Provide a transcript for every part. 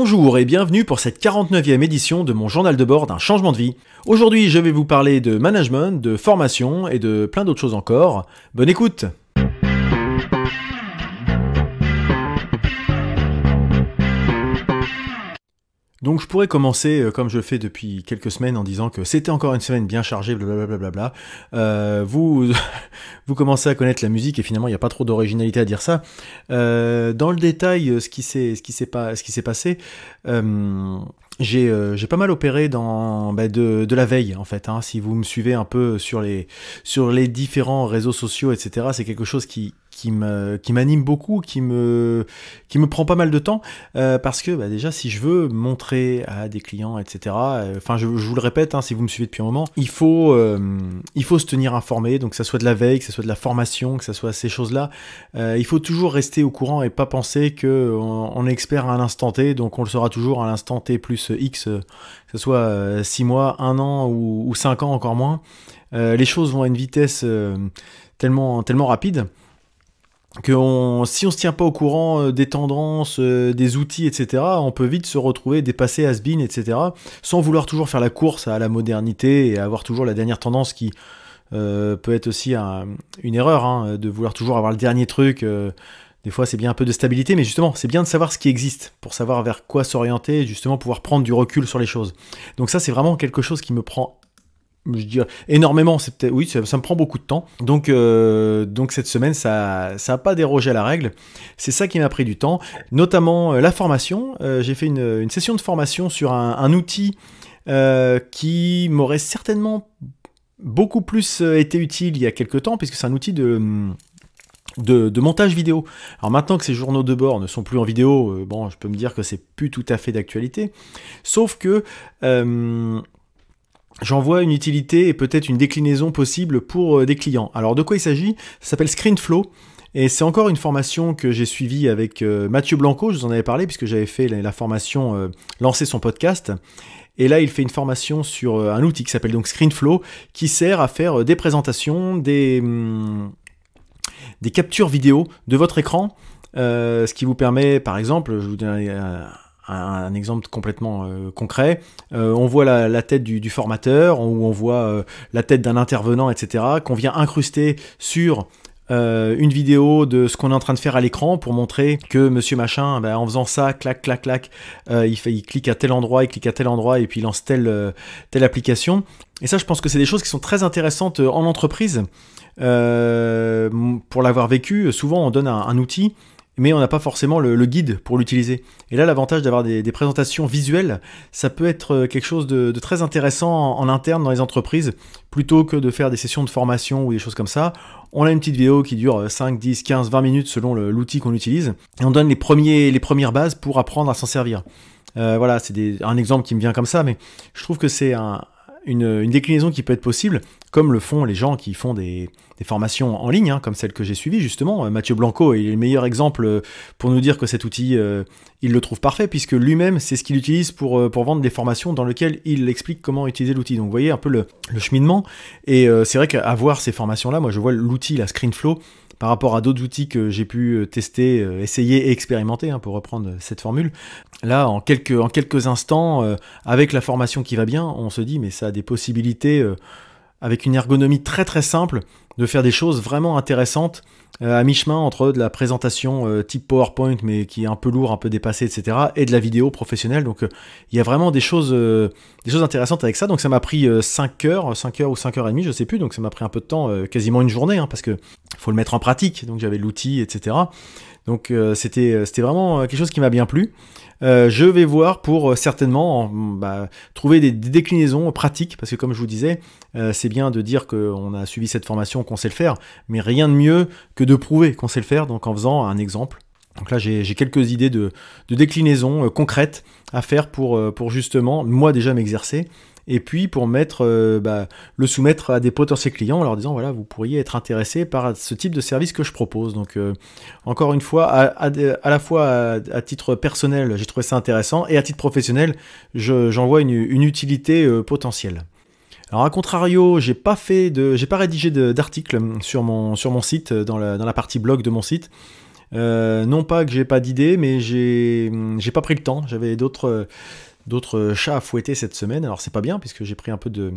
Bonjour et bienvenue pour cette 49e édition de mon journal de bord d'un changement de vie. Aujourd'hui je vais vous parler de management, de formation et de plein d'autres choses encore. Bonne écoute Donc je pourrais commencer euh, comme je fais depuis quelques semaines en disant que c'était encore une semaine bien chargée, blablabla. Euh, vous, vous commencez à connaître la musique et finalement il n'y a pas trop d'originalité à dire ça. Euh, dans le détail, euh, ce qui s'est, ce qui s'est, pas, ce qui s'est passé, j'ai, pas mal opéré dans, ben, de, de, la veille en fait. Hein. Si vous me suivez un peu sur les, sur les différents réseaux sociaux, etc., c'est quelque chose qui, qui me qui m'anime beaucoup, qui me qui me prend pas mal de temps euh, parce que bah, déjà si je veux montrer à des clients etc. Euh, enfin je, vous le répète hein, si vous me suivez depuis un moment, il faut euh, il faut se tenir informé donc que ça soit de la veille, que ça soit de la formation, que ça soit ces choses là, il faut toujours rester au courant et pas penser que on, est expert à l'instant T donc on le sera toujours à l'instant T plus X que ce soit 6 mois, 1 an ou 5 ans encore moins. les choses vont à une vitesse tellement, tellement rapide que on, si on se tient pas au courant euh, des tendances, euh, des outils, etc., on peut vite se retrouver dépassé à been etc., sans vouloir toujours faire la course à la modernité et avoir toujours la dernière tendance qui euh, peut être aussi une erreur, hein, de vouloir toujours avoir le dernier truc. des fois, c'est bien un peu de stabilité, mais justement, c'est bien de savoir ce qui existe pour savoir vers quoi s'orienter justement pouvoir prendre du recul sur les choses. Donc ça, c'est vraiment quelque chose qui me prend je énormément. C'est oui, ça, me prend beaucoup de temps. Donc, euh, cette semaine, ça, n'a pas dérogé à la règle. C'est ça qui m'a pris du temps, notamment euh, la formation. Euh, j'ai fait une, session de formation sur un, outil qui m'aurait certainement beaucoup plus été utile il y a quelques temps, puisque c'est un outil de montage vidéo. Alors maintenant que ces journaux de bord ne sont plus en vidéo, bon, je peux me dire que c'est plus tout à fait d'actualité. Sauf que j'envoie une utilité et peut-être une déclinaison possible pour euh, des clients. Alors de quoi il s'agit Ça s'appelle ScreenFlow. Et c'est encore une formation que j'ai suivie avec euh, Mathieu Blanco, je vous en avais parlé puisque j'avais fait la, formation euh, Lancer son podcast. Et là, il fait une formation sur un outil qui s'appelle donc ScreenFlow, qui sert à faire des présentations, des, mm, des captures vidéo de votre écran, ce qui vous permet, par exemple, je vous donne un, exemple complètement euh, concret. Euh, on voit la, tête du, formateur, ou on voit euh, la tête d'un intervenant, etc., qu'on vient incruster sur une vidéo de ce qu'on est en train de faire à l'écran pour montrer que monsieur machin, ben, en faisant ça, clac, clac, clac, il, fait, il clique à tel endroit, il clique à tel endroit et puis il lance telle, application. Et ça, je pense que c'est des choses qui sont très intéressantes en entreprise. pour l'avoir vécu, souvent on donne un, un outil mais on n'a pas forcément le, guide pour l'utiliser. Et là, l'avantage d'avoir des, présentations visuelles, ça peut être euh, quelque chose de, très intéressant en, interne dans les entreprises, plutôt que de faire des sessions de formation ou des choses comme ça. On a une petite vidéo qui dure 5, 10, 15, 20 minutes selon l'outil qu'on utilise, et on donne les, premiers, les premières bases pour apprendre à s'en servir. Euh, voilà, c'est un exemple qui me vient comme ça, mais je trouve que c'est un, une, déclinaison qui peut être possible, comme le font les gens qui font des, formations en ligne, hein, comme celle que j'ai suivie justement. Euh, Mathieu Blanco est le meilleur exemple euh, pour nous dire que cet outil, euh, il le trouve parfait, puisque lui-même, c'est ce qu'il utilise pour, vendre des formations dans lesquelles il explique comment utiliser l'outil. Donc vous voyez un peu le, cheminement. Et c'est vrai qu'avoir ces formations-là, moi je vois l'outil, la ScreenFlow, par rapport à d'autres outils que j'ai pu euh, tester, euh, essayer et expérimenter, hein, pour reprendre cette formule. Là, en quelques, en quelques instants, euh, avec la formation qui va bien, on se dit, mais ça a des possibilités avec une ergonomie très très simple, de faire des choses vraiment intéressantes euh, à mi-chemin entre de la présentation euh, type PowerPoint mais qui est un peu lourd, un peu dépassé, etc. et de la vidéo professionnelle. Donc euh, il y a vraiment des choses, des choses intéressantes avec ça. Donc ça m'a pris 5 heures, 5 heures ou 5 heures et demie, je sais plus. Donc ça m'a pris un peu de temps, quasiment une journée, hein, parce que faut le mettre en pratique. Donc j'avais l'outil, etc. Donc euh, euh, c'était vraiment euh, quelque chose qui m'a bien plu. je vais voir pour certainement bah, trouver des, déclinaisons pratiques, parce que comme je vous disais, c'est bien de dire qu'on a suivi cette formation, qu'on sait le faire, mais rien de mieux que de prouver qu'on sait le faire, donc en faisant un exemple. Donc là, j'ai quelques idées de, déclinaisons concrètes à faire pour, pour justement, moi déjà, m'exercer, et puis pour mettre, euh, bah, le soumettre à des potentiels clients en leur disant voilà, vous pourriez être intéressé par ce type de service que je propose. Donc, euh, encore une fois, à, à, la fois à, titre personnel, j'ai trouvé ça intéressant, et à titre professionnel, j'en vois une, une utilité euh, potentielle. Alors à contrario, j'ai pas fait de, j'ai pas rédigé d'article sur mon sur mon site dans la, dans la partie blog de mon site. non pas que j'ai pas d'idées mais j'ai j'ai pas pris le temps. J'avais d'autres d'autres euh, chats à fouetter cette semaine. Alors c'est pas bien puisque j'ai pris un peu de,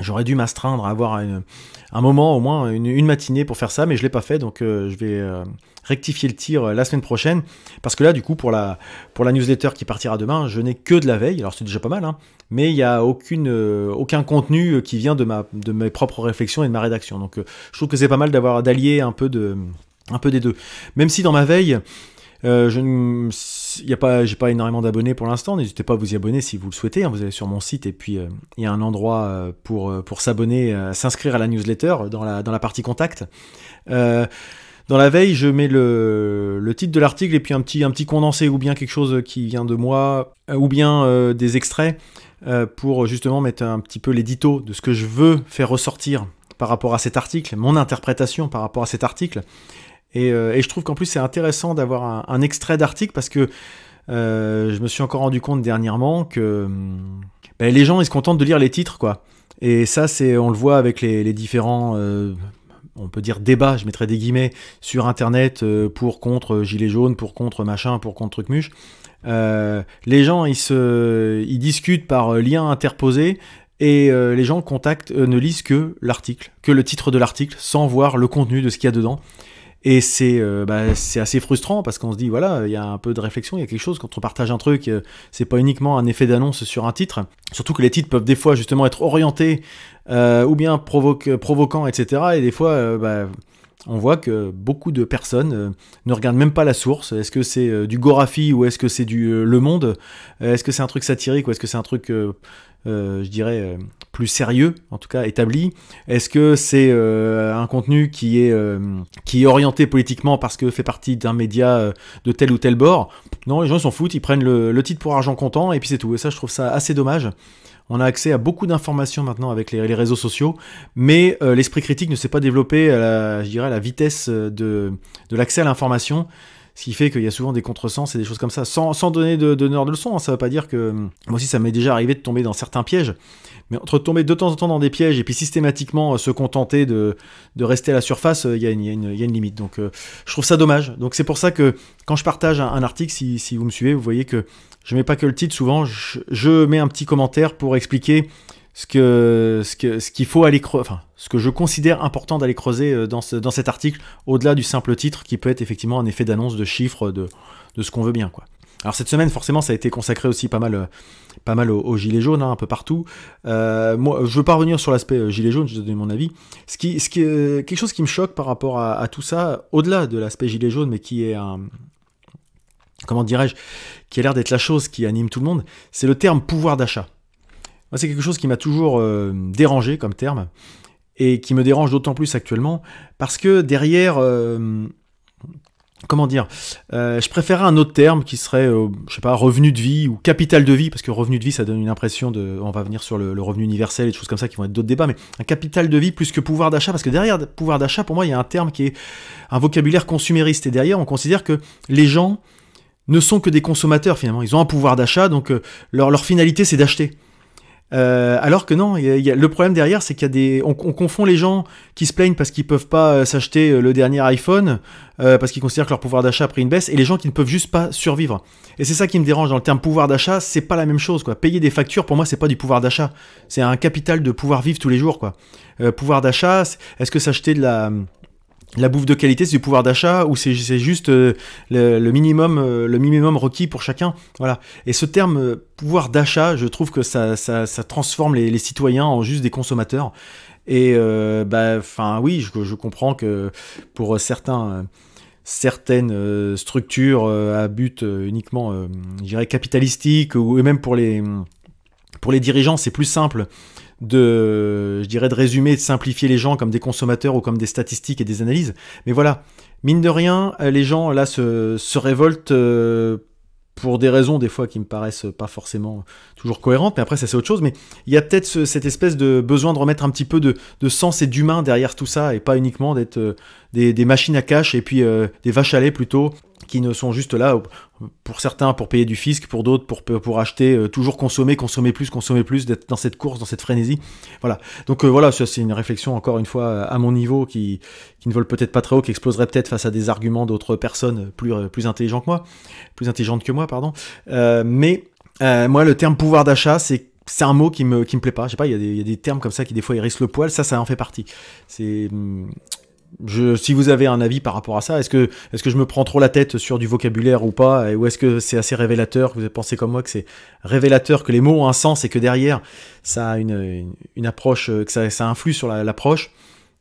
J'aurais dû m'astreindre à avoir un moment, au moins une, matinée pour faire ça, mais je ne l'ai pas fait, donc euh, je vais euh, rectifier le tir la semaine prochaine. Parce que là, du coup, pour la, pour la newsletter qui partira demain, je n'ai que de la veille, alors c'est déjà pas mal, hein. mais il n'y a aucune, aucun contenu qui vient de, ma, de mes propres réflexions et de ma rédaction. Donc je trouve que c'est pas mal d'avoir d'allier un peu de un peu des deux. Même si dans ma veille, euh, je n'ai a pas, j'ai pas énormément d'abonnés pour l'instant. N'hésitez pas à vous y abonner si vous le souhaitez. Hein. vous allez sur mon site et puis il euh, y a un endroit euh, pour, pour s'abonner, s'inscrire à la newsletter dans la, dans la partie contact. dans la veille, je mets le, titre de l'article et puis un petit, un petit condensé ou bien quelque chose qui vient de moi ou bien des extraits pour justement mettre un petit peu l'édito de ce que je veux faire ressortir par rapport à cet article, mon interprétation par rapport à cet article. Euh, et, je trouve qu'en plus c'est intéressant d'avoir un, extrait d'article parce que euh, je me suis encore rendu compte dernièrement que hum, ben, les gens ils se contentent de lire les titres quoi. Et ça c'est on le voit avec les, différents euh, on peut dire débats, je mettrais des guillemets, sur Internet pour contre gilet jaune, pour contre machin, pour contre truc muche. les gens, ils, se, ils discutent par lien interposé et les gens contactent, ne lisent que l'article, que le titre de l'article, sans voir le contenu de ce qu'il y a dedans. Et euh, bah, c'est assez frustrant parce qu'on se dit, voilà, il y a un peu de réflexion, il y a quelque chose quand on partage un truc, euh, c'est pas uniquement un effet d'annonce sur un titre. Surtout que les titres peuvent des fois justement être orientés euh, ou bien provoquants, etc. Et des fois, bah, on voit que beaucoup de personnes ne regardent même pas la source. Est-ce que c'est du Gorafi ou est-ce que c'est du Le Monde Est-ce que c'est un truc satirique ou est-ce que c'est un truc euh, je dirais, euh, plus sérieux, en tout cas établi Est-ce que c'est euh, un contenu qui est, qui est orienté politiquement parce que fait partie d'un média de tel ou tel bord Non, les gens s'en foutent, ils prennent le, titre pour argent comptant et puis c'est tout. Et ça, je trouve ça assez dommage. On a accès à beaucoup d'informations maintenant avec les, réseaux sociaux, mais l'esprit critique ne s'est pas développé à la, je dirais, la vitesse de, de l'accès à l'information. Ce qui fait qu'il y a souvent des contresens et des choses comme ça, sans, donner de, donneur de leçon. Hein, ça ne veut pas dire que. Euh, moi aussi, ça m'est déjà arrivé de tomber dans certains pièges. Mais entre tomber de temps en temps dans des pièges et puis systématiquement euh, se contenter de, rester à la surface, euh, il y, a une limite. Donc je trouve ça dommage. Donc c'est pour ça que quand je partage un, article, si, vous me suivez, vous voyez que je ne mets pas que le titre, souvent je, je mets un petit commentaire pour expliquer ce que ce que ce qu'il faut aller enfin ce que je considère important d'aller creuser euh, dans ce, dans cet article, au-delà du simple titre qui peut être effectivement un effet d'annonce de chiffres de de ce qu'on veut bien quoi. Alors cette semaine, forcément, ça a été consacré aussi pas mal, euh, pas mal aux, gilets jaunes, hein, un peu partout. Euh, moi, je veux pas revenir sur l'aspect gilets jaunes, je vais donner mon avis. Ce qui, ce qui quelque chose qui me choque par rapport à, à tout ça, au-delà de l'aspect gilets jaunes, mais qui est un, comment dirais-je, qui a l'air d'être la chose qui anime tout le monde, c'est le terme pouvoir d'achat c'est quelque chose qui m'a toujours euh, dérangé comme terme, et qui me dérange d'autant plus actuellement, parce que derrière, euh, comment dire, euh, je préférerais un autre terme qui serait, je je sais pas, revenu de vie ou capital de vie, parce que revenu de vie, ça donne une impression de, on va venir sur le, revenu universel et des choses comme ça qui vont être d'autres débats, mais un capital de vie plus que pouvoir d'achat, parce que derrière pouvoir d'achat, pour moi, il y a un terme qui est un vocabulaire consumériste, et derrière, on considère que les gens ne sont que des consommateurs finalement, ils ont un pouvoir d'achat, donc leur finalité c'est d'acheter. Euh, alors que non, le problème derrière, c'est qu'il y des, confond les gens qui se plaignent parce qu'ils peuvent pas euh, s'acheter euh, le dernier iPhone, parce qu'ils considèrent que leur pouvoir d'achat a pris une baisse, et les gens qui ne peuvent juste pas survivre. Et c'est ça qui me dérange dans le terme pouvoir d'achat, c'est pas la même chose quoi. Payer des factures, pour moi, c'est pas du pouvoir d'achat, c'est un capital de pouvoir vivre tous les jours quoi. pouvoir d'achat, est-ce que s'acheter de la la bouffe de qualité, c'est du pouvoir d'achat ou c'est juste euh, le, minimum, euh, le minimum requis pour chacun. Voilà. Et ce terme euh, pouvoir d'achat, je trouve que ça, transforme les, citoyens en juste des consommateurs. Et bah, enfin oui, je, comprends que pour certains, certaines structures à but uniquement, capitalistique ou même pour les pour les dirigeants, c'est plus simple de, je dirais, de résumer et de simplifier les gens comme des consommateurs ou comme des statistiques et des analyses. Mais voilà, mine de rien, euh, les gens là se, se révoltent. Euh, pour des raisons des fois qui me paraissent pas forcément toujours cohérentes, mais après ça c'est autre chose, mais il y a peut-être cette espèce de besoin de remettre un petit peu de, sens et d'humain derrière tout ça, et pas uniquement d'être euh, des, des, machines à cash et puis des vaches à lait plutôt, qui ne sont juste là pour certains pour payer du fisc, pour d'autres pour, pour acheter, euh, toujours consommer, consommer plus, consommer plus, d'être dans cette course, dans cette frénésie. Voilà. Donc euh, voilà, c'est une réflexion encore une fois à mon niveau qui, qui ne vole peut-être pas très haut, qui exploserait peut-être face à des arguments d'autres personnes plus, euh, plus intelligentes que moi, plus intelligentes que moi, pardon. mais moi, le terme pouvoir d'achat, c'est c'est un mot qui me, qui me plaît pas. Je sais pas, il y, y, a des termes comme ça qui des fois hérissent le poil. Ça, ça en fait partie. C'est hmm, si vous avez un avis par rapport à ça, est-ce que, est que je me prends trop la tête sur du vocabulaire ou pas Ou est-ce que c'est assez révélateur Vous pensez comme moi que c'est révélateur, que les mots ont un sens et que derrière, ça a une, approche, euh, que ça, influe sur l'approche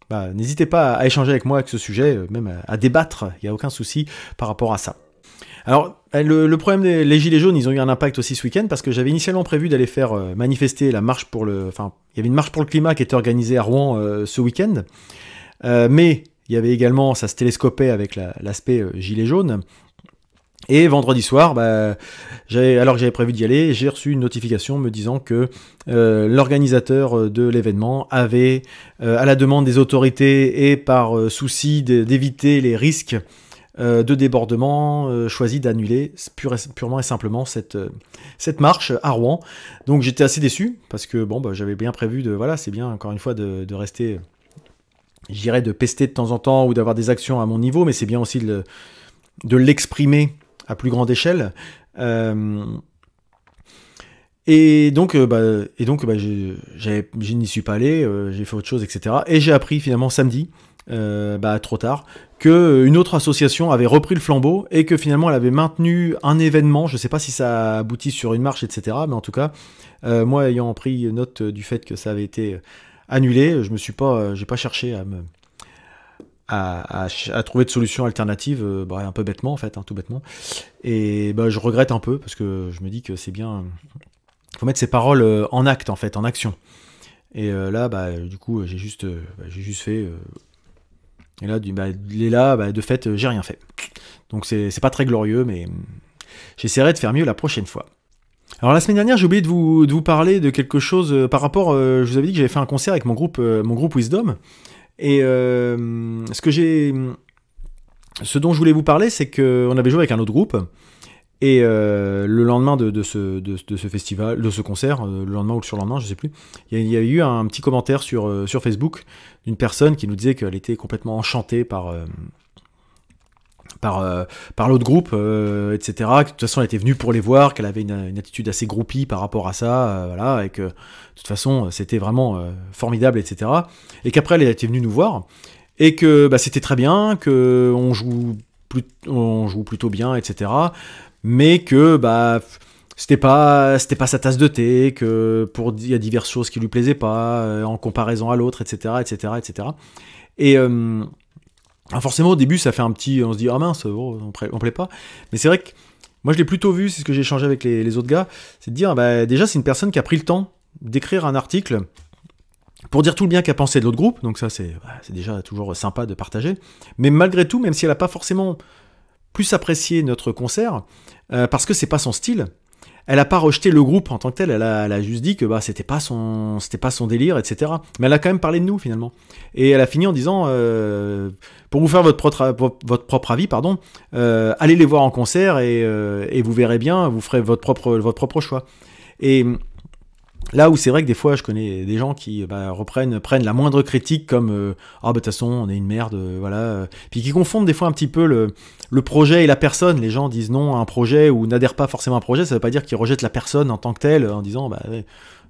bah, N'hésitez pas à échanger avec moi avec ce sujet, euh, même à, débattre, il n'y a aucun souci par rapport à ça. Alors, eh, le, problème des les Gilets jaunes, ils ont eu un impact aussi ce week-end parce que j'avais initialement prévu d'aller faire euh, manifester la marche pour le. Enfin, il y avait une marche pour le climat qui était organisée à Rouen ce week-end. Euh, mais il y avait également, ça se télescopait avec l'aspect euh, gilet jaune. Et vendredi soir, bah, alors que j'avais prévu d'y aller, j'ai reçu une notification me disant que euh, l'organisateur de l'événement avait, à la demande des autorités et par souci d'éviter les risques de débordement, choisi d'annuler purement et simplement cette, marche à Rouen. Donc j'étais assez déçu parce que bon, bah, j'avais bien prévu de, voilà, c'est bien encore une fois de rester j'irais de pester de temps en temps ou d'avoir des actions à mon niveau, mais c'est bien aussi de, de l'exprimer à plus grande échelle. Euh, et donc, euh, bah, et donc, bah, je, n'y suis pas allé, euh, j'ai fait autre chose, etc. Et j'ai appris finalement samedi, bah, trop tard, que une autre association avait repris le flambeau et que finalement elle avait maintenu un événement. Je ne sais pas si ça aboutit sur une marche, etc. Mais en tout cas, moi ayant pris note du fait que ça avait été annulé. Je me suis pas, euh, j'ai pas cherché à me à, trouver de solutions alternatives, euh, bah, un peu bêtement en fait, hein, tout bêtement. Et bah, je regrette un peu parce que je me dis que c'est bien. Il faut mettre ses paroles euh, en acte en fait, en action. Et là, bah, du coup, j'ai juste, bah, j'ai juste fait. et là, du, bah, là, bah, de fait, j'ai rien fait. Donc c'est pas très glorieux, mais j'essaierai de faire mieux la prochaine fois. Alors la semaine dernière, j'ai oublié de vous, de vous, parler de quelque chose euh, par rapport, euh, je vous avais dit que j'avais fait un concert avec mon groupe, euh, mon groupe Wisdom. Et ce que j'ai... Ce dont je voulais vous parler, c'est qu'on avait joué avec un autre groupe. Et le lendemain de, ce, de, ce, festival, de ce concert, le lendemain ou le surlendemain, je ne sais plus, il y, a eu un petit commentaire sur, sur Facebook d'une personne qui nous disait qu'elle était complètement enchantée par, par, euh, par l'autre groupe, euh, etc. Que, de toute façon, elle était venue pour les voir, qu'elle avait une, attitude assez groupie par rapport à ça, euh, voilà, et que de toute façon, c'était vraiment formidable, etc. Et qu'après, elle était venue nous voir, et que bah, c'était très bien, que on joue, plus, on joue plutôt bien, etc. Mais que, bah c'était pas c'était pas sa tasse de thé que pour il y a diverses choses qui lui plaisaient pas en comparaison à l'autre etc etc etc et forcément, au début, ça fait un petit. On se dit, ah mince, oh, on, ne plaît pas. Mais c'est vrai que moi, je l'ai plutôt vu, c'est ce que j'ai échangé avec les, autres gars. C'est de dire, bah, déjà, c'est une personne qui a pris le temps d'écrire un article pour dire tout le bien qu'a pensé de l'autre groupe. Donc, ça, c'est bah, déjà toujours sympa de partager. Mais malgré tout, même si elle n'a pas forcément plus apprécié notre concert, euh, parce que c'est pas son style, elle a pas rejeté le groupe en tant que tel, elle a, juste dit que bah c'était pas son c'était pas son délire, etc. Mais elle a quand même parlé de nous finalement. Et elle a fini en disant euh, pour vous faire votre propre avis, pardon, euh, allez les voir en concert euh, et, vous verrez bien, vous ferez votre propre votre propre choix. Et Là où c'est vrai que des fois, je connais des gens qui bah, reprennent, prennent la moindre critique comme euh, ah bah de toute façon on est une merde, euh, voilà. Puis qui confondent des fois un petit peu le, projet et la personne. Les gens disent non à un projet ou n'adhèrent pas forcément à un projet. Ça veut pas dire qu'ils rejettent la personne en tant que telle en disant bah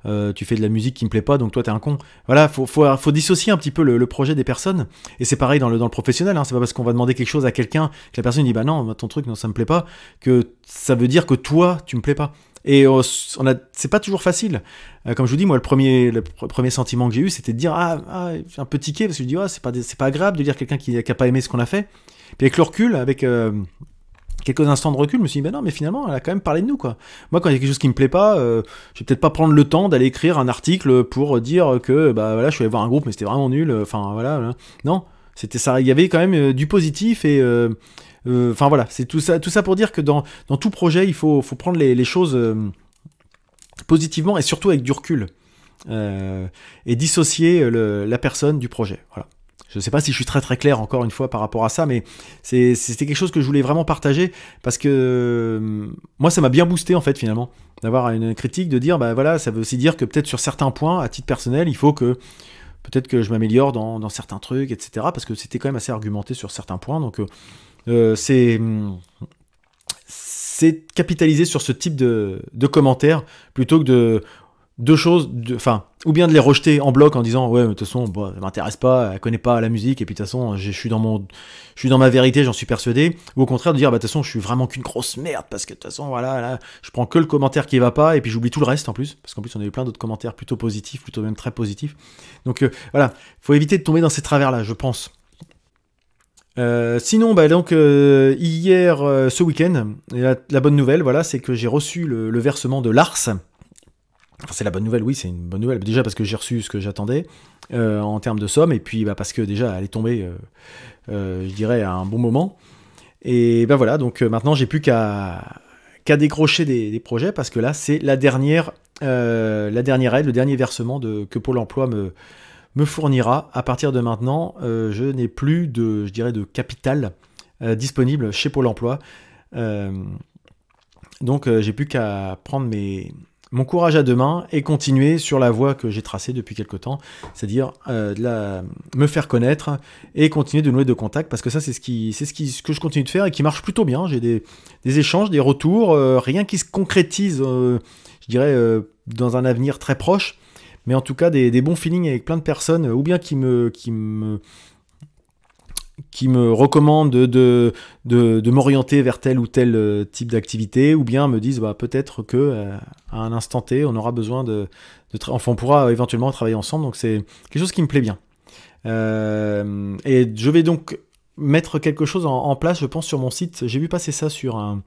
euh, tu fais de la musique qui me plaît pas donc toi t'es un con. Voilà, faut, faut, dissocier un petit peu le, projet des personnes. Et c'est pareil dans le, dans le professionnel. Hein. C'est pas parce qu'on va demander quelque chose à quelqu'un que la personne dit bah non ton truc non ça me plaît pas que ça veut dire que toi tu me plais pas. Et euh, on a, c'est pas toujours facile. Euh, comme je vous dis, moi, le premier, le premier sentiment que j'ai eu, c'était de dire ah, j'ai ah, un peu tiqué parce que je dis ah, c'est pas, c'est pas agréable de dire quelqu'un qui, qui a pas aimé ce qu'on a fait. Puis avec le recul, avec euh, quelques instants de recul, je me suis dit, ben non, mais finalement, elle a quand même parlé de nous, quoi. Moi, quand il y a quelque chose qui me plaît pas, je vais peut-être pas prendre le temps d'aller écrire un article pour dire que, bah voilà, je suis allé voir un groupe, mais c'était vraiment nul, enfin voilà, hein. Non, c'était ça, il y avait quand même du positif et, euh, enfin voilà, c'est tout ça, tout ça pour dire que dans, tout projet, il faut, faut prendre les, choses euh, positivement et surtout avec du recul. Euh, et dissocier la personne du projet. Voilà. Je ne sais pas si je suis très très clair encore une fois par rapport à ça, mais c'était quelque chose que je voulais vraiment partager parce que moi ça m'a bien boosté en fait finalement d'avoir une critique, de dire bah voilà ça veut aussi dire que peut-être sur certains points à titre personnel il faut que peut-être que je m'améliore dans, certains trucs etc parce que c'était quand même assez argumenté sur certains points donc euh, c'est c'est capitaliser sur ce type de, commentaires plutôt que de deux choses, enfin, ou bien de les rejeter en bloc en disant ouais, de toute façon, ça elle m'intéresse pas, elle connaît pas la musique, et puis de toute façon, je suis dans mon, je suis dans ma vérité, j'en suis persuadé, ou au contraire de dire bah de toute façon, je suis vraiment qu'une grosse merde parce que de toute façon, voilà, là, je prends que le commentaire qui va pas, et puis j'oublie tout le reste en plus, parce qu'en plus on a eu plein d'autres commentaires plutôt positifs, plutôt même très positifs. Donc voilà, euh, voilà, faut éviter de tomber dans ces travers là, je pense. Euh, sinon, bah, donc euh, hier, euh, ce week-end, la, bonne nouvelle, voilà, c'est que j'ai reçu le, versement de l'ARS. c'est la bonne nouvelle, oui, c'est une bonne nouvelle. Déjà parce que j'ai reçu ce que j'attendais en termes de somme, et puis bah, parce que déjà elle est tombée, je dirais, à un bon moment. Et ben voilà, donc maintenant j'ai plus qu'à décrocher des, projets parce que là c'est la dernière, la dernière aide, le dernier versement de, que Pôle Emploi me, me fournira. À partir de maintenant, euh, je n'ai plus de, je dirais, de capital euh, disponible chez Pôle Emploi. Euh, donc j'ai plus qu'à prendre mes, mon courage à deux mains et continuer sur la voie que j'ai tracée depuis quelque temps, c'est-à-dire me faire connaître et continuer de nouer de contacts, parce que ça c'est ce qui c'est ce, que je continue de faire et qui marche plutôt bien. J'ai des, échanges, des retours, rien qui se concrétise, je dirais, dans un avenir très proche, mais en tout cas des, bons feelings avec plein de personnes, euh, ou bien qui me, qui me, qui me recommandent de, de, m'orienter vers tel ou tel euh, type d'activité, ou bien me disent bah, peut-être que euh, à un instant T, on aura besoin de, enfin, on pourra éventuellement travailler ensemble. Donc c'est quelque chose qui me plaît bien. et je vais donc mettre quelque chose en, place, je pense, sur mon site. J'ai vu passer ça sur un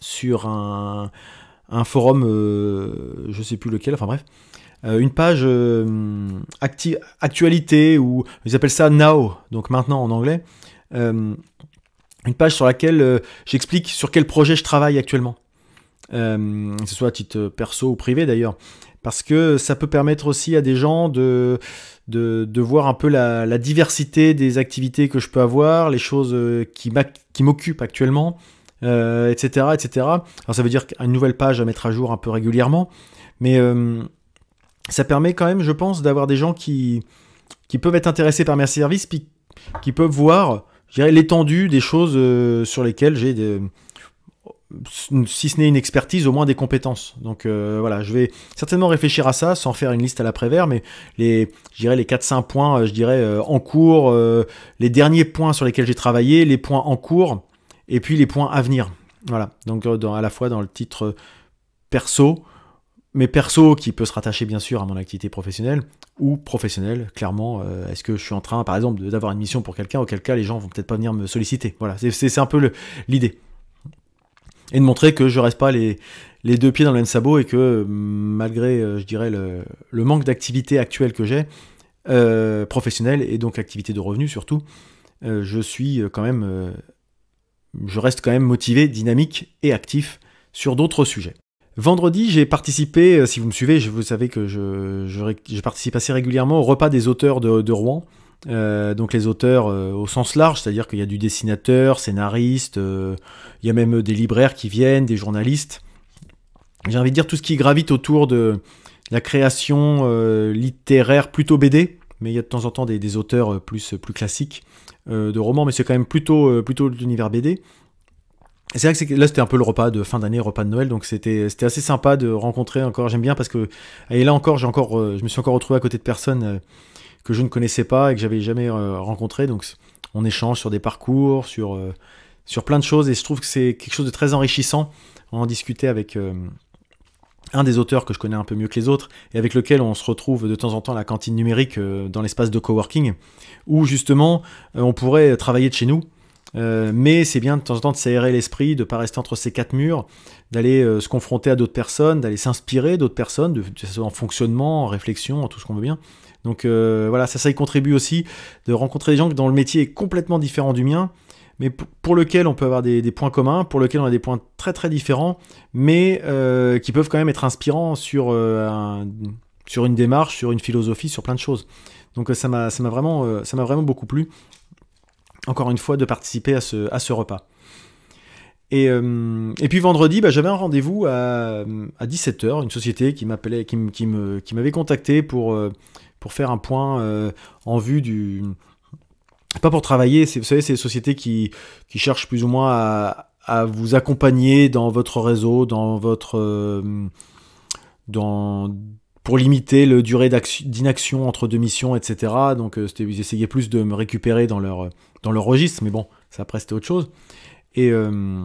sur un, forum, je sais plus lequel, enfin bref. Euh, une page euh, actualité ou ils appellent ça now, donc maintenant en anglais. Euh, une page sur laquelle j'explique sur quel projet je travaille actuellement. que ce soit à titre perso ou privé d'ailleurs, parce que ça peut permettre aussi à des gens de, de, voir un peu la, diversité des activités que je peux avoir, les choses qui m'occupent actuellement, etc., etc. Alors ça veut dire qu'une nouvelle page à mettre à jour un peu régulièrement, mais ça permet quand même, je pense, d'avoir des gens qui, qui peuvent être intéressés par mes services, puis qui peuvent voir l'étendue des choses euh, sur lesquelles j'ai si ce n'est une expertise, au moins des compétences. Donc euh, voilà, je vais certainement réfléchir à ça sans faire une liste à l'après-vert, mais les, je dirais les 4-5 points, euh, je dirais en cours, les derniers points sur lesquels j'ai travaillé, les points en cours, et puis les points à venir. Voilà, donc dans, à la fois dans le titre perso, mais perso qui peut se rattacher bien sûr à mon activité professionnelle ou professionnelle clairement euh, est-ce que je suis en train par exemple d'avoir une mission pour quelqu'un auquel cas les gens vont peut-être pas venir me solliciter voilà c'est un peu l'idée et de montrer que je reste pas les, les deux pieds dans le même sabot et que malgré euh, je dirais le, manque d'activité actuelle que j'ai euh, professionnelle et donc activité de revenus surtout je suis quand même je reste quand même motivé dynamique et actif sur d'autres sujets Vendredi, j'ai participé, euh, si vous me suivez, vous savez que je, participe assez régulièrement au repas des auteurs de, Rouen. Euh, donc les auteurs euh, au sens large, c'est-à-dire qu'il y a du dessinateur, scénariste, il y a même des libraires qui viennent, des journalistes. J'ai envie de dire tout ce qui gravite autour de la création littéraire plutôt BD, mais il y a de temps en temps des, auteurs plus, classiques de romans, mais c'est quand même plutôt, plutôt l'univers BD c'est vrai que là c'était un peu le repas de fin d'année, repas de Noël, donc c'était assez sympa de rencontrer encore. J'aime bien parce que et là encore j'ai encore euh, je me suis encore retrouvé à côté de personnes euh, que je ne connaissais pas et que j'avais jamais euh, rencontré. Donc on échange sur des parcours, sur sur plein de choses et je trouve que c'est quelque chose de très enrichissant en discuter avec un des auteurs que je connais un peu mieux que les autres et avec lequel on se retrouve de temps en temps à la cantine numérique dans l'espace de coworking où justement on pourrait travailler de chez nous euh, mais c'est bien de temps en temps de s'aérer l'esprit, de ne pas rester entre ces quatre murs, d'aller euh, se confronter à d'autres personnes, d'aller s'inspirer d'autres personnes, de, en fonctionnement, en réflexion, en tout ce qu'on veut bien. Donc euh, voilà, ça, ça y contribue aussi de rencontrer des gens dont le métier est complètement différent du mien, mais pour, lequel on peut avoir des, points communs, pour lequel on a des points très très différents, mais qui peuvent quand même être inspirants sur, sur une démarche, sur une philosophie, sur plein de choses. Donc ça m'a vraiment, vraiment beaucoup plu encore une fois, de participer à ce, à ce repas. Et, euh, puis vendredi, bah, j'avais un rendez-vous à, 17h, une société qui m'appelait, qui, qui m'avait contacté pour, euh, pour faire un point euh, en vue du. Pas pour travailler, vous savez, c'est des sociétés qui, qui cherchent plus ou moins à, vous accompagner dans votre réseau, dans votre. dans, pour limiter le durée d'inaction entre deux missions, etc. Donc euh, ils essayaient plus de me récupérer dans leur, dans leur registre, mais bon, ça après c'était autre chose. Et euh,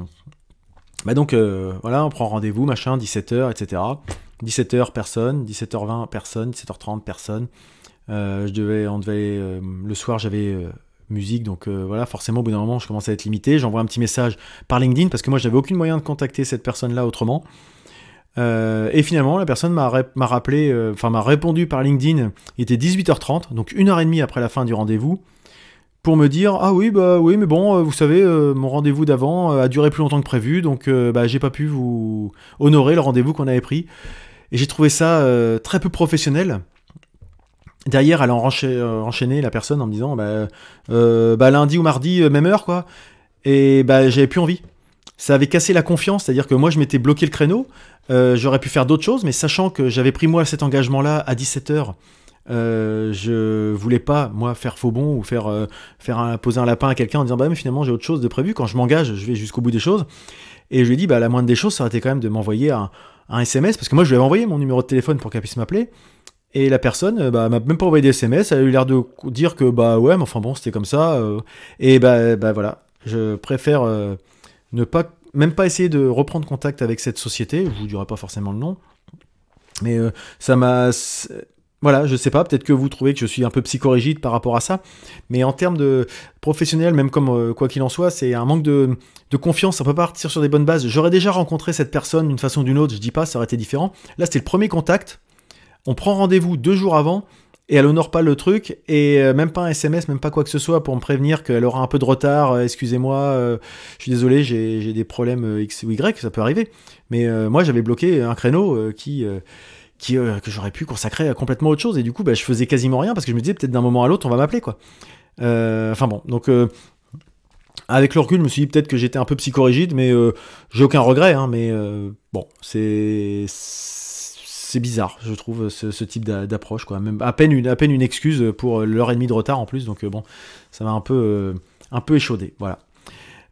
bah donc euh, voilà, on prend rendez-vous, machin, 17h, etc. 17h personne, 17h20 personne, 17h30 personne. je devais, on le soir j'avais musique, donc voilà, forcément au bout d'un moment je commençais à être limité. J'envoie un petit message par LinkedIn parce que moi n'avais aucun moyen de contacter cette personne-là autrement. Euh, et finalement, la personne m'a rappelé, euh, enfin m'a répondu par LinkedIn. Il était 18h30, donc une heure et demie après la fin du rendez-vous, pour me dire ah oui bah oui mais bon, euh, vous savez, mon rendez-vous d'avant a duré plus longtemps que prévu, donc bah j'ai pas pu vous honorer le rendez-vous qu'on avait pris. Et j'ai trouvé ça très peu professionnel. Derrière, elle a enchaîné la personne en me disant bah, bah lundi ou mardi même heure quoi. Et bah j'avais plus envie ça avait cassé la confiance, c'est-à-dire que moi je m'étais bloqué le créneau, euh, j'aurais pu faire d'autres choses, mais sachant que j'avais pris moi cet engagement-là à 17h, euh, je voulais pas moi faire faux bon ou faire, euh, faire un, poser un lapin à quelqu'un en disant bah mais finalement j'ai autre chose de prévu. Quand je m'engage, je vais jusqu'au bout des choses. Et je lui ai dit bah la moindre des choses, ça aurait été quand même de m'envoyer un, SMS parce que moi je lui avais envoyé mon numéro de téléphone pour qu'elle puisse m'appeler. Et la personne euh, bah, m'a même pas envoyé des SMS, elle a eu l'air de dire que bah ouais, mais enfin bon, c'était comme ça. et bah, bah, voilà, je préfère ne pas même pas essayer de reprendre contact avec cette société, je vous dirai pas forcément le nom, mais euh, ça m'a... Voilà, je sais pas, peut-être que vous trouvez que je suis un peu psychorigide par rapport à ça, mais en termes de professionnel, même comme euh, quoi qu'il en soit, c'est un manque de, de confiance, On peut pas partir sur des bonnes bases. J'aurais déjà rencontré cette personne d'une façon ou d'une autre, je dis pas, ça aurait été différent. Là, c'était le premier contact, on prend rendez-vous deux jours avant, et elle honore pas le truc et euh, même pas un SMS, même pas quoi que ce soit pour me prévenir qu'elle aura un peu de retard. Euh, excusez-moi, euh, je suis désolé, j'ai des problèmes X ou Y, ça peut arriver. Mais moi j'avais bloqué un créneau qui qui, que j'aurais pu consacrer à complètement autre chose. Et du coup, bah, je faisais quasiment rien parce que je me disais peut-être d'un moment à l'autre, on va m'appeler quoi. enfin bon, donc avec le recul, je me suis dit peut-être que j'étais un peu psychorigide, mais j'ai aucun regret. Hein, mais bon, c'est c'est bizarre, je trouve, ce, type d'approche. Quoi. Même à peine, une, à peine une excuse pour euh, l'heure et demie de retard en plus, donc euh, bon, ça m'a un peu, euh, échaudé. Voilà.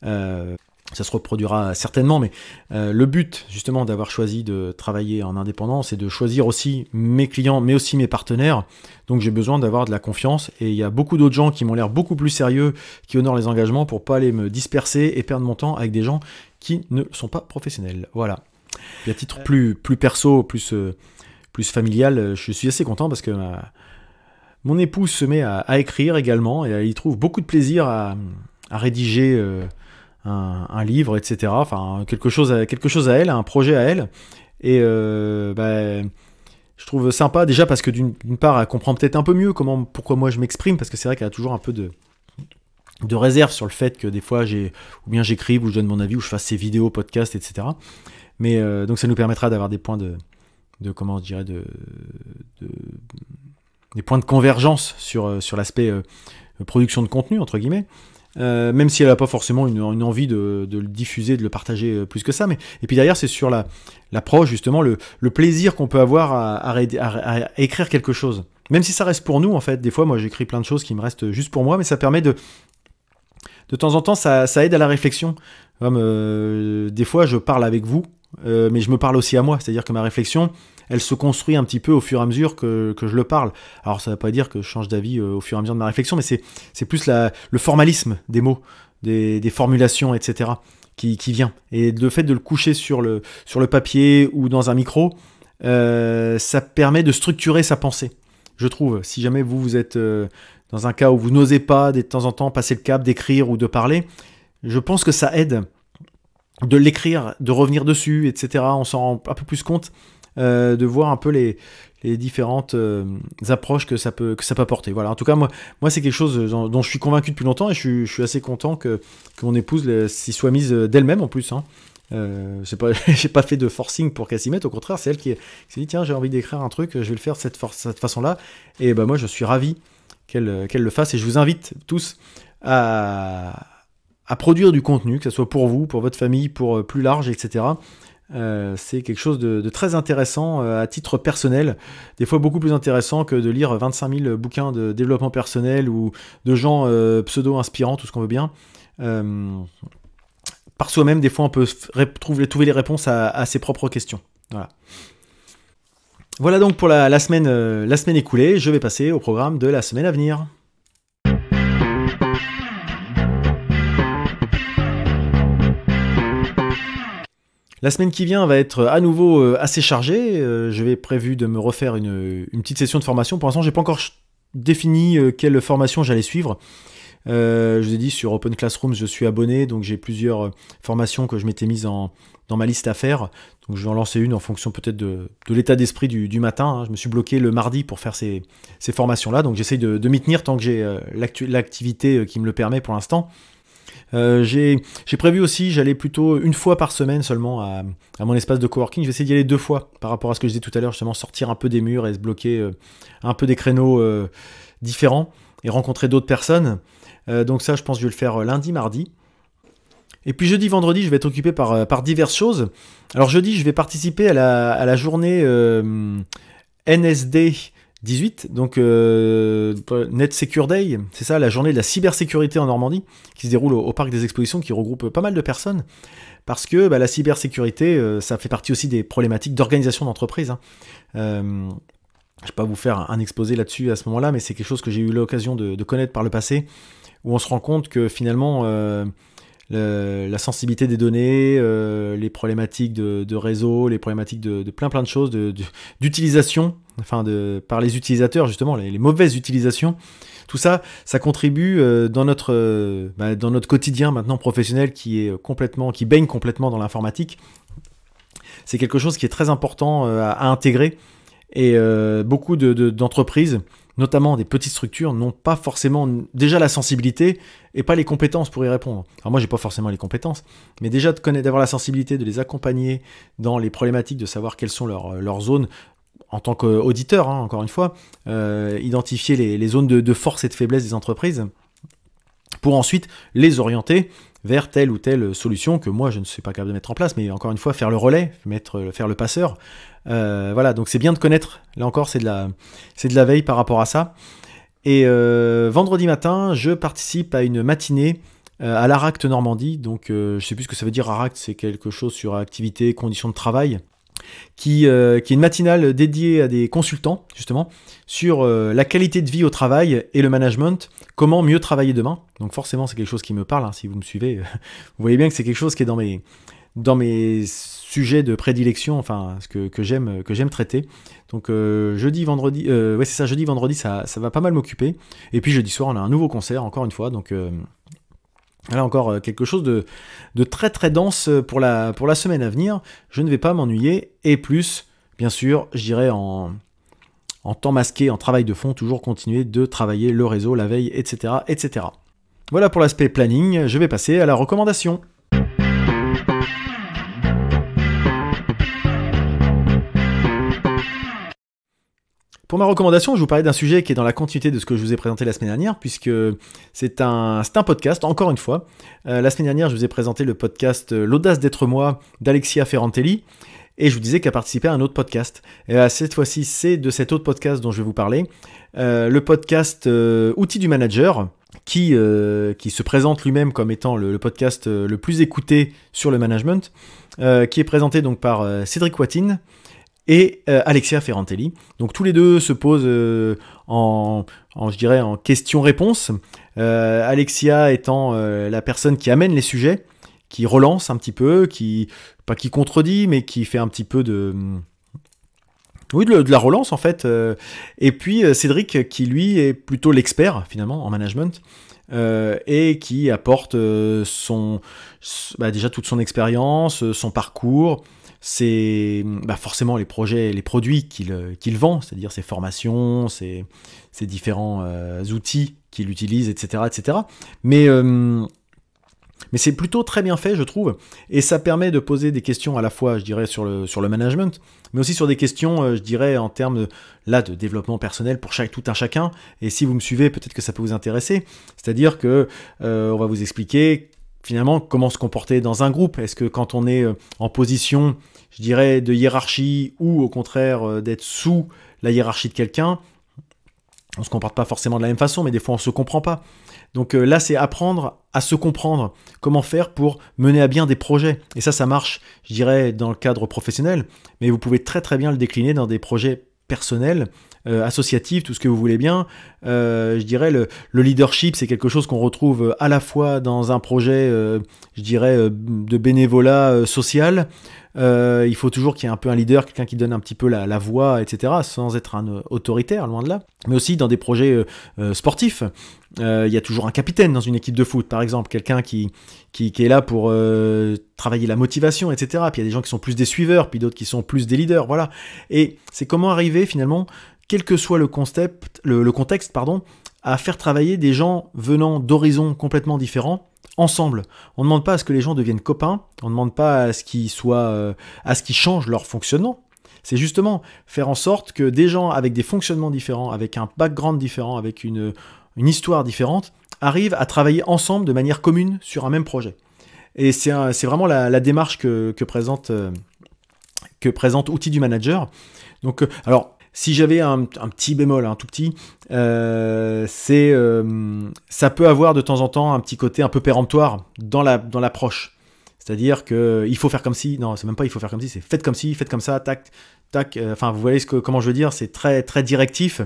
ça se reproduira certainement, mais le but justement d'avoir choisi de travailler en indépendance c'est de choisir aussi mes clients, mais aussi mes partenaires. Donc j'ai besoin d'avoir de la confiance et il y a beaucoup d'autres gens qui m'ont l'air beaucoup plus sérieux, qui honorent les engagements pour pas aller me disperser et perdre mon temps avec des gens qui ne sont pas professionnels. Voilà à titre plus, plus perso, plus, euh, plus familial, euh, je suis assez content parce que mon épouse se met à, écrire également et elle y trouve beaucoup de plaisir à, rédiger euh, un, livre, etc. Enfin, quelque chose, à, quelque chose à elle, un projet à elle. Et bah, je trouve sympa déjà parce que d'une part, elle comprend peut-être un peu mieux comment, pourquoi moi je m'exprime parce que c'est vrai qu'elle a toujours un peu de de réserve sur le fait que des fois j'ai ou bien j'écris ou je donne mon avis ou je fasse ces vidéos, podcasts, etc. Mais euh, donc ça nous permettra d'avoir des points de, de comment je dirais de, des points de convergence sur euh, sur l'aspect euh, production de contenu entre guillemets. même si elle n'a pas forcément une, envie de, le diffuser, de le partager plus que ça. Mais, et puis derrière, c'est sur l'approche, justement, le, plaisir qu'on peut avoir à, écrire quelque chose. Même si ça reste pour nous, en fait, des fois, moi, j'écris plein de choses qui me restent juste pour moi, mais ça permet de, de temps en temps, ça, aide à la réflexion. Comme, euh, des fois, je parle avec vous, euh, mais je me parle aussi à moi. C'est-à-dire que ma réflexion, elle se construit un petit peu au fur et à mesure que, je le parle. Alors, ça ne veut pas dire que je change d'avis euh, au fur et à mesure de ma réflexion, mais c'est plus le formalisme des mots, des, formulations, etc., qui, vient. Et le fait de le coucher sur le, papier ou dans un micro, ça permet de structurer sa pensée je trouve. Si jamais vous, vous êtes dans un cas où vous n'osez pas de temps en temps passer le cap d'écrire ou de parler, je pense que ça aide de l'écrire, de revenir dessus, etc. On s'en rend un peu plus compte euh, de voir un peu les, différentes euh, approches que ça peut que ça peut apporter. Voilà. En tout cas, moi, moi c'est quelque chose dont, je suis convaincu depuis longtemps et je suis, assez content que, mon épouse s'y soit mise euh, d'elle-même en plus. Hein. Euh, pas, j'ai pas fait de forcing pour qu'elle s'y mette, au contraire, c'est elle qui s'est dit tiens, j'ai envie d'écrire un truc, je vais le faire de cette, cette façon-là. Et ben moi, je suis ravi euh, qu'elle le fasse. Et je vous invite tous à, produire du contenu, que ce soit pour vous, pour votre famille, pour euh, plus large, etc. Euh, c'est quelque chose de, très intéressant à titre personnel, des fois beaucoup plus intéressant que de lire 25 000 bouquins de développement personnel ou de gens pseudo-inspirants, tout ce qu'on veut bien. par soi-même, des fois, on peut trouver les réponses à, à ses propres questions. Voilà. Voilà donc pour la, semaine, euh, la semaine écoulée. Je vais passer au programme de la semaine à venir. La semaine qui vient va être euh, à nouveau euh, assez chargée. Je vais prévu de me refaire une, petite session de formation. Pour l'instant, je j'ai pas encore défini quelle formation j'allais suivre. je vous ai dit sur Open Classroom, je suis abonné, donc j'ai plusieurs formations que je m'étais mises en, dans ma liste à faire. Donc je vais en lancer une en fonction peut-être de, l'état d'esprit du, matin. Hein. Je me suis bloqué le mardi pour faire ces, formations-là, donc j'essaye de, de m'y tenir tant que j'ai euh, l'activité euh, qui me le permet pour l'instant. Euh, j'ai prévu aussi, j'allais plutôt une fois par semaine seulement à, mon espace de coworking. Je vais essayer d'y aller deux fois par rapport à ce que je disais tout à l'heure, justement sortir un peu des murs et se bloquer un peu des créneaux différents et rencontrer d'autres personnes. donc ça, je pense que je vais le faire lundi, mardi. Et puis jeudi, vendredi, je vais être occupé par, euh, par diverses choses. Alors jeudi, je vais participer à la, journée euh, NSD 18, donc euh, Net Secure Day, c'est ça, la journée de la cybersécurité en Normandie, qui se déroule au, Parc des Expositions, qui regroupe pas mal de personnes, parce que bah, la cybersécurité, ça fait partie aussi des problématiques d'organisation d'entreprise. Hein. je ne vais pas vous faire un exposé là-dessus à ce moment-là, mais c'est quelque chose que j'ai eu l'occasion de, de, connaître par le passé, où on se rend compte que finalement la sensibilité des données, euh, les problématiques de, réseau, les problématiques de, plein plein de choses, d'utilisation, enfin par les utilisateurs justement, les, mauvaises utilisations. Tout ça, ça contribue euh, dans, notre, euh, bah, dans notre quotidien maintenant professionnel qui est complètement, qui baigne complètement dans l'informatique. C'est quelque chose qui est très important à, intégrer et beaucoup d'entreprises notamment des petites structures, n'ont pas forcément déjà la sensibilité et pas les compétences pour y répondre. Alors moi, j'ai pas forcément les compétences, mais déjà d'avoir la sensibilité, de les accompagner dans les problématiques, de savoir quelles sont leurs, zones en tant qu'auditeur, hein, encore une fois, euh, identifier les, zones de, force et de faiblesse des entreprises pour ensuite les orienter vers telle ou telle solution que moi je ne suis pas capable de mettre en place, mais encore une fois faire le relais, faire le passeur euh, voilà, donc c'est bien de connaître, là encore, c'est de, la, de la veille par rapport à ça. Et euh, vendredi matin, je participe à une matinée euh, à l'ARACT Normandie. Donc je sais plus ce que ça veut dire, ARACT, c'est quelque chose sur activité, conditions de travail. Qui, qui, est une matinale dédiée à des consultants, justement, sur la qualité de vie au travail et le management, comment mieux travailler demain. Donc forcément, c'est quelque chose qui me parle, hein, si vous me suivez. vous voyez bien que c'est quelque chose qui est dans mes, dans mes sujet de prédilection, enfin ce que, j'aime que j'aime traiter. Donc euh, jeudi, vendredi, euh, ouais c'est ça, jeudi, vendredi, ça, ça va pas mal m'occuper. Et puis jeudi soir, on a un nouveau concert, encore une fois, donc euh, là encore quelque chose de, de très très dense pour la, pour la semaine à venir. Je ne vais pas m'ennuyer et plus, bien sûr, je dirais en en temps masqué, en travail de fond, toujours continuer de travailler le réseau, la veille, etc., etc. Voilà pour l'aspect planning. Je vais passer à la recommandation. Pour ma recommandation, je vous parlais d'un sujet qui est dans la continuité de ce que je vous ai présenté la semaine dernière, puisque c'est un, un podcast, encore une fois. Euh, la semaine dernière, je vous ai présenté le podcast euh, L'audace d'être moi d'Alexia Ferrantelli, et je vous disais qu'elle participait à un autre podcast. Et euh, cette fois-ci, c'est de cet autre podcast dont je vais vous parler, le podcast Outils du manager, qui, qui, se présente lui-même comme étant le, podcast le plus écouté sur le management, qui est présenté donc par Cédric Watine, et euh, Alexia Ferrantelli. Donc tous les deux se posent euh, en, je dirais, en question-réponse. Euh, Alexia étant la personne qui amène les sujets, qui relance un petit peu, qui pas qui contredit, mais qui fait un petit peu de mm, oui, de, la relance en fait. Et puis Cédric, qui lui est plutôt l'expert finalement en management, et qui apporte son, bah, déjà toute son expérience, son parcours, c'est bah, forcément les projets, les produits qu'il euh, vend, c'est-à-dire ses formations, ses, différents euh, outils qu'il utilise, etc., etc. Mais euh, mais c'est plutôt très bien fait, je trouve, et ça permet de poser des questions à la fois, je dirais, sur le, sur le management, mais aussi sur des questions, je dirais, en termes de, là, de développement personnel pour chaque, tout un chacun. Et si vous me suivez, peut-être que ça peut vous intéresser. C'est-à-dire que on va vous expliquer finalement comment se comporter dans un groupe. Est-ce que quand on est euh, en position, je dirais, de hiérarchie ou au contraire euh, d'être sous la hiérarchie de quelqu'un, on ne se comporte pas forcément de la même façon, mais des fois on ne se comprend pas. Donc euh, là, c'est apprendre à se comprendre, comment faire pour mener à bien des projets. Et ça, ça marche, je dirais, dans le cadre professionnel, mais vous pouvez très très bien le décliner dans des projets personnel, euh, associatif, tout ce que vous voulez bien. Euh, je dirais le, leadership, c'est quelque chose qu'on retrouve euh, à la fois dans un projet, je dirais, de bénévolat social, euh, il faut toujours qu'il y ait un peu un leader, quelqu'un qui donne un petit peu la, voix, etc., sans être un euh, autoritaire, loin de là. Mais aussi dans des projets euh, sportifs, il y a toujours un capitaine dans une équipe de foot, par exemple, quelqu'un qui, est là pour travailler la motivation, etc. Puis il y a des gens qui sont plus des suiveurs, puis d'autres qui sont plus des leaders, voilà. Et c'est comment arriver finalement, quel que soit le, concept, le contexte, pardon, à faire travailler des gens venant d'horizons complètement différents ensemble. On ne demande pas à ce que les gens deviennent copains, on ne demande pas à ce qu'ils euh, à ce changent leur fonctionnement. C'est justement faire en sorte que des gens avec des fonctionnements différents, avec un background différent, avec une, histoire différente, arrivent à travailler ensemble de manière commune sur un même projet. Et c'est vraiment la, démarche que, présente, que présente euh, du Manager. Donc, euh, alors, si j'avais un, petit bémol, hein, un tout petit, euh, c'est euh, ça peut avoir de temps en temps un petit côté un peu péremptoire dans la dans l'approche. C'est-à-dire que il faut faire comme si, non, c'est même pas il faut faire comme si, c'est faites comme si, faites comme ça, tac, tac. Euh, enfin, vous voyez ce que, comment je veux dire, c'est très très directif.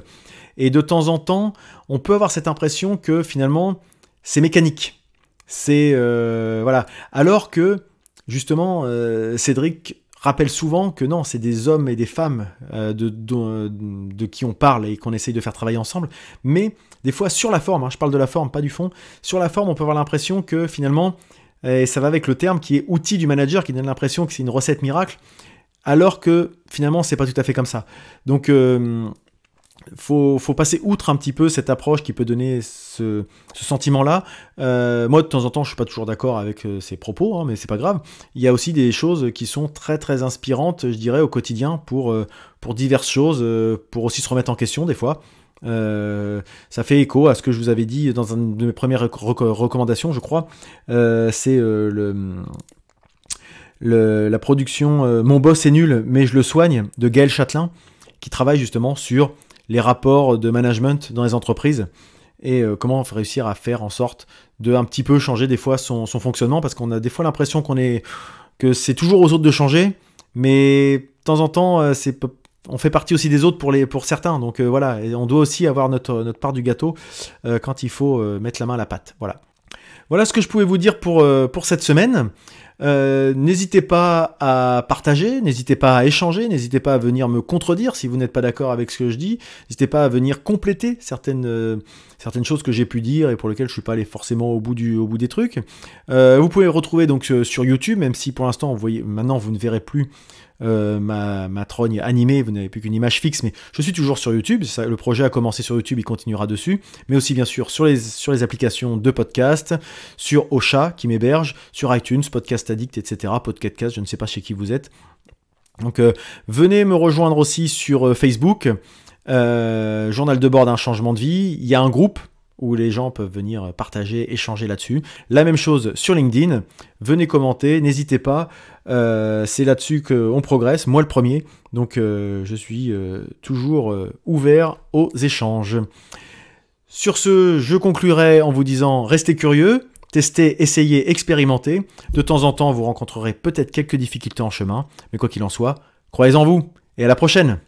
Et de temps en temps, on peut avoir cette impression que finalement c'est mécanique. C'est voilà. Alors que justement, Cédric rappelle souvent que non, c'est des hommes et des femmes euh, de, qui on parle et qu'on essaye de faire travailler ensemble, mais des fois sur la forme, hein, je parle de la forme, pas du fond, sur la forme on peut avoir l'impression que finalement, et ça va avec le terme qui est outil du manager, qui donne l'impression que c'est une recette miracle, alors que finalement c'est pas tout à fait comme ça. Donc euh, faut, faut passer outre un petit peu cette approche qui peut donner ce, sentiment-là. Euh, moi, de temps en temps, je suis pas toujours d'accord avec ses euh, propos, hein, mais c'est pas grave. Il y a aussi des choses qui sont très très inspirantes, je dirais, au quotidien pour, euh, pour diverses choses, pour aussi se remettre en question des fois. ça fait écho à ce que je vous avais dit dans une de mes premières recommandations, je crois. c'est le la production Mon boss est nul, mais je le soigne de Gaël Châtelain, qui travaille justement sur les rapports de management dans les entreprises et euh, comment réussir à faire en sorte de un petit peu changer des fois son, fonctionnement parce qu'on a des fois l'impression qu'on est que c'est toujours aux autres de changer mais de temps en temps euh, c'est on fait partie aussi des autres pour, les, pour certains. Donc euh, voilà, et on doit aussi avoir notre, notre part du gâteau quand il faut mettre la main à la pâte. Voilà. Voilà ce que je pouvais vous dire pour, pour cette semaine. Euh, n'hésitez pas à partager, n'hésitez pas à échanger, n'hésitez pas à venir me contredire si vous n'êtes pas d'accord avec ce que je dis, n'hésitez pas à venir compléter certaines, euh, certaines choses que j'ai pu dire et pour lesquelles je suis pas allé forcément au bout, du, bout des trucs. Euh, vous pouvez me retrouver donc sur YouTube, même si pour l'instant, vous voyez, maintenant vous ne verrez plus euh, ma, trogne animée, vous n'avez plus qu'une image fixe, mais je suis toujours sur YouTube, le projet a commencé sur YouTube, il continuera dessus, mais aussi bien sûr sur les, applications de podcast, sur Ocha qui m'héberge, sur iTunes, Podcast Addict, etc., Podcast, je ne sais pas chez qui vous êtes. Donc euh, venez me rejoindre aussi sur euh, Facebook, Journal de bord d'un changement de vie, il y a un groupe où les gens peuvent venir partager, échanger là-dessus. La même chose sur LinkedIn. Venez commenter, n'hésitez pas. Euh, c'est là-dessus qu'on progresse, moi le premier. Donc euh, je suis euh, toujours ouvert aux échanges. Sur ce, je conclurai en vous disant restez curieux, testez, essayez, expérimentez. De temps en temps, vous rencontrerez peut-être quelques difficultés en chemin, mais quoi qu'il en soit, croyez en vous et à la prochaine